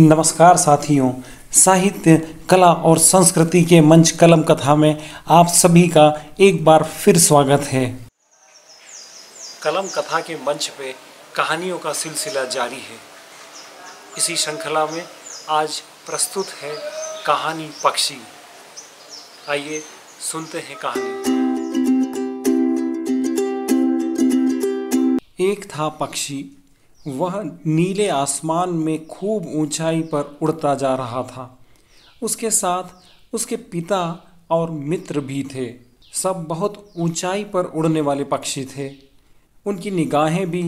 नमस्कार साथियों साहित्य कला और संस्कृति के मंच कलम कथा में आप सभी का एक बार फिर स्वागत है कलम कथा के मंच पे कहानियों का सिलसिला जारी है इसी श्रृंखला में आज प्रस्तुत है कहानी पक्षी आइए सुनते हैं कहानी एक था पक्षी वह नीले आसमान में खूब ऊंचाई पर उड़ता जा रहा था उसके साथ उसके पिता और मित्र भी थे सब बहुत ऊंचाई पर उड़ने वाले पक्षी थे उनकी निगाहें भी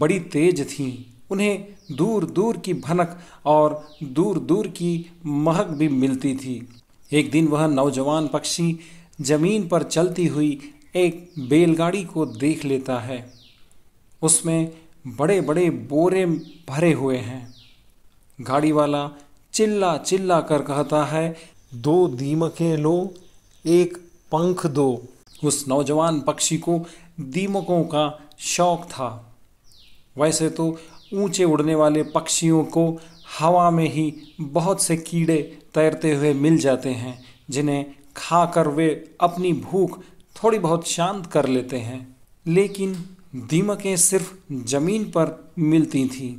बड़ी तेज थीं उन्हें दूर दूर की भनक और दूर दूर की महक भी मिलती थी एक दिन वह नौजवान पक्षी जमीन पर चलती हुई एक बैलगाड़ी को देख लेता है उसमें बड़े बड़े बोरे भरे हुए हैं गाड़ी वाला चिल्ला चिल्ला कर कहता है दो दीमकें लो एक पंख दो उस नौजवान पक्षी को दीमकों का शौक था वैसे तो ऊंचे उड़ने वाले पक्षियों को हवा में ही बहुत से कीड़े तैरते हुए मिल जाते हैं जिन्हें खाकर वे अपनी भूख थोड़ी बहुत शांत कर लेते हैं लेकिन दीमकें सिर्फ ज़मीन पर मिलती थीं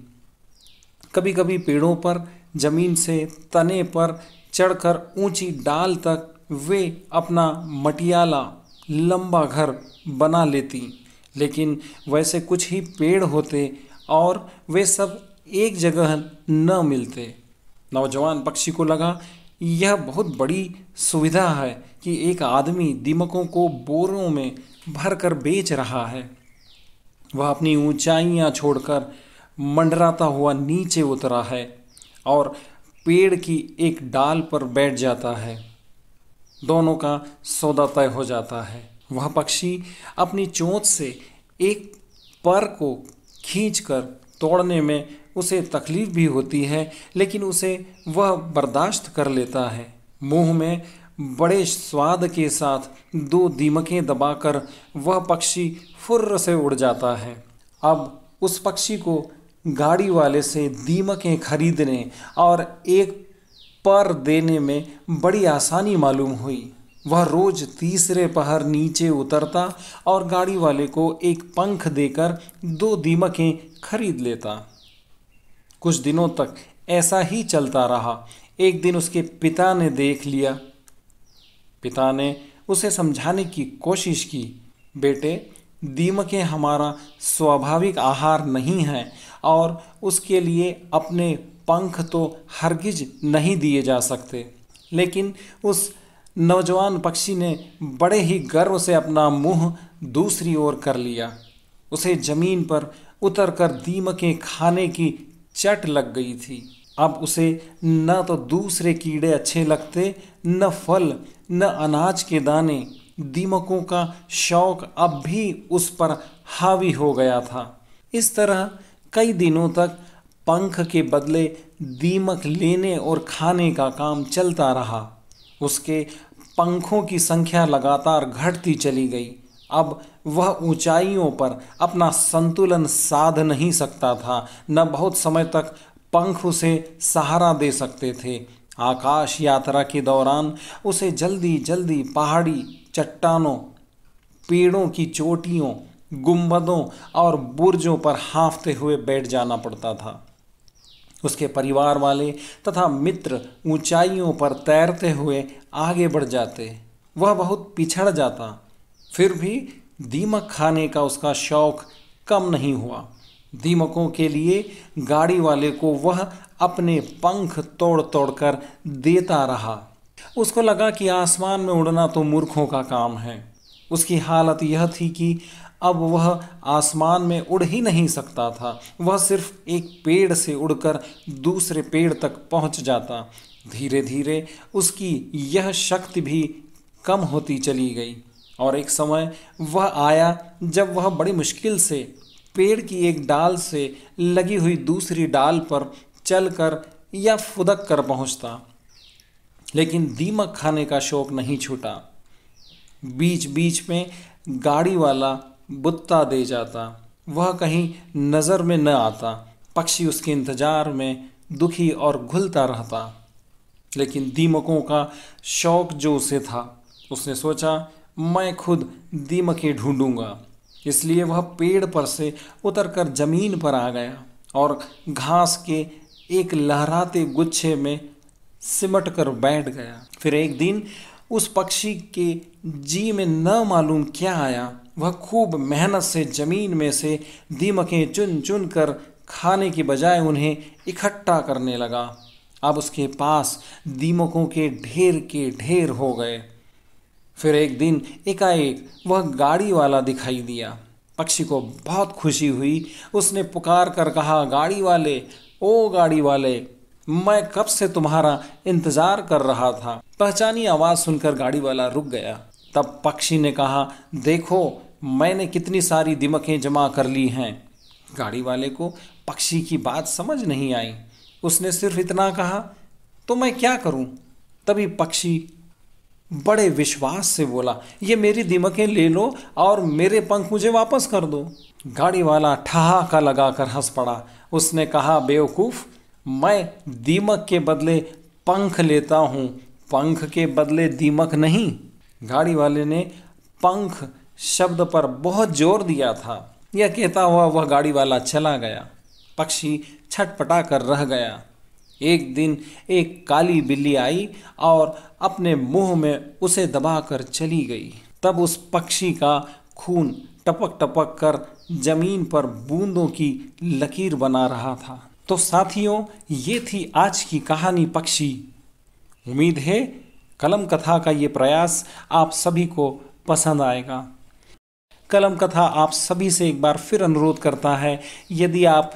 कभी कभी पेड़ों पर ज़मीन से तने पर चढ़कर ऊंची डाल तक वे अपना मटियाला लंबा घर बना लेती लेकिन वैसे कुछ ही पेड़ होते और वे सब एक जगह न मिलते नौजवान पक्षी को लगा यह बहुत बड़ी सुविधा है कि एक आदमी दीमकों को बोरों में भर कर बेच रहा है वह अपनी ऊंचाइयां छोड़कर मंडराता हुआ नीचे उतरा है और पेड़ की एक डाल पर बैठ जाता है दोनों का सौदा तय हो जाता है वह पक्षी अपनी चोंच से एक पर को खींच कर तोड़ने में उसे तकलीफ़ भी होती है लेकिन उसे वह बर्दाश्त कर लेता है मुंह में बड़े स्वाद के साथ दो दीमकें दबाकर वह पक्षी फुर्र से उड़ जाता है अब उस पक्षी को गाड़ी वाले से दीमकें खरीदने और एक पर देने में बड़ी आसानी मालूम हुई वह रोज तीसरे पहर नीचे उतरता और गाड़ी वाले को एक पंख देकर दो दीमकें खरीद लेता कुछ दिनों तक ऐसा ही चलता रहा एक दिन उसके पिता ने देख लिया पिता ने उसे समझाने की कोशिश की बेटे दीमकें हमारा स्वाभाविक आहार नहीं है और उसके लिए अपने पंख तो हरगिज नहीं दिए जा सकते लेकिन उस नौजवान पक्षी ने बड़े ही गर्व से अपना मुंह दूसरी ओर कर लिया उसे जमीन पर उतर कर दीमकें खाने की चट लग गई थी अब उसे न तो दूसरे कीड़े अच्छे लगते न फल न अनाज के दाने दीमकों का शौक अब भी उस पर हावी हो गया था इस तरह कई दिनों तक पंख के बदले दीमक लेने और खाने का काम चलता रहा उसके पंखों की संख्या लगातार घटती चली गई अब वह ऊंचाइयों पर अपना संतुलन साध नहीं सकता था न बहुत समय तक पंख उसे सहारा दे सकते थे आकाश यात्रा के दौरान उसे जल्दी जल्दी पहाड़ी चट्टानों पेड़ों की चोटियों गुंबदों और बुर्जों पर हाँफते हुए बैठ जाना पड़ता था उसके परिवार वाले तथा मित्र ऊंचाइयों पर तैरते हुए आगे बढ़ जाते वह बहुत पिछड़ जाता फिर भी दीमक खाने का उसका शौक कम नहीं हुआ दीमकों के लिए गाड़ी वाले को वह अपने पंख तोड़ तोड़ कर देता रहा उसको लगा कि आसमान में उड़ना तो मूर्खों का काम है उसकी हालत यह थी कि अब वह आसमान में उड़ ही नहीं सकता था वह सिर्फ एक पेड़ से उड़कर दूसरे पेड़ तक पहुंच जाता धीरे धीरे उसकी यह शक्ति भी कम होती चली गई और एक समय वह आया जब वह बड़ी मुश्किल से पेड़ की एक डाल से लगी हुई दूसरी डाल पर चलकर या फुदक कर पहुंचता लेकिन दीमक खाने का शौक नहीं छूटा बीच बीच में गाड़ी वाला बुत्ता दे जाता वह कहीं नज़र में न आता पक्षी उसके इंतज़ार में दुखी और घुलता रहता लेकिन दीमकों का शौक जो उसे था उसने सोचा मैं खुद दीमकें ढूंढूंगा इसलिए वह पेड़ पर से उतरकर ज़मीन पर आ गया और घास के एक लहराते गुच्छे में सिमट कर बैठ गया फिर एक दिन उस पक्षी के जी में न मालूम क्या आया वह खूब मेहनत से जमीन में से दीमकें चुन चुन कर खाने की बजाय उन्हें इकट्ठा करने लगा अब उसके पास दीमकों के ढेर के ढेर हो गए फिर एक दिन एकाएक वह गाड़ी वाला दिखाई दिया पक्षी को बहुत खुशी हुई उसने पुकार कर कहा गाड़ी वाले ओ गाड़ी वाले मैं कब से तुम्हारा इंतजार कर रहा था पहचानी आवाज़ सुनकर गाड़ी वाला रुक गया तब पक्षी ने कहा देखो मैंने कितनी सारी दिमकें जमा कर ली हैं गाड़ी वाले को पक्षी की बात समझ नहीं आई उसने सिर्फ इतना कहा तो मैं क्या करूं? तभी पक्षी बड़े विश्वास से बोला ये मेरी दिमकें ले लो और मेरे पंख मुझे वापस कर दो गाड़ी वाला ठहाका लगाकर हंस पड़ा उसने कहा बेवकूफ़ मैं दीमक के बदले पंख लेता हूँ पंख के बदले दीमक नहीं गाड़ी वाले ने पंख शब्द पर बहुत जोर दिया था यह कहता हुआ वह गाड़ी वाला चला गया पक्षी छटपटा कर रह गया एक दिन एक काली बिल्ली आई और अपने मुंह में उसे दबाकर चली गई तब उस पक्षी का खून टपक टपक कर जमीन पर बूंदों की लकीर बना रहा था तो साथियों ये थी आज की कहानी पक्षी उम्मीद है कलम कथा का ये प्रयास आप सभी को पसंद आएगा कलम कथा आप सभी से एक बार फिर अनुरोध करता है यदि आप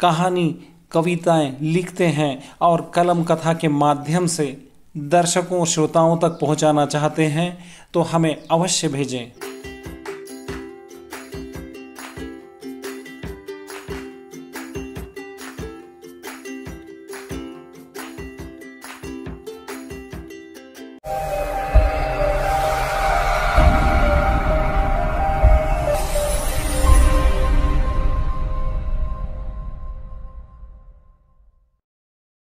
कहानी कविताएं लिखते हैं और कलम कथा के माध्यम से दर्शकों श्रोताओं तक पहुंचाना चाहते हैं तो हमें अवश्य भेजें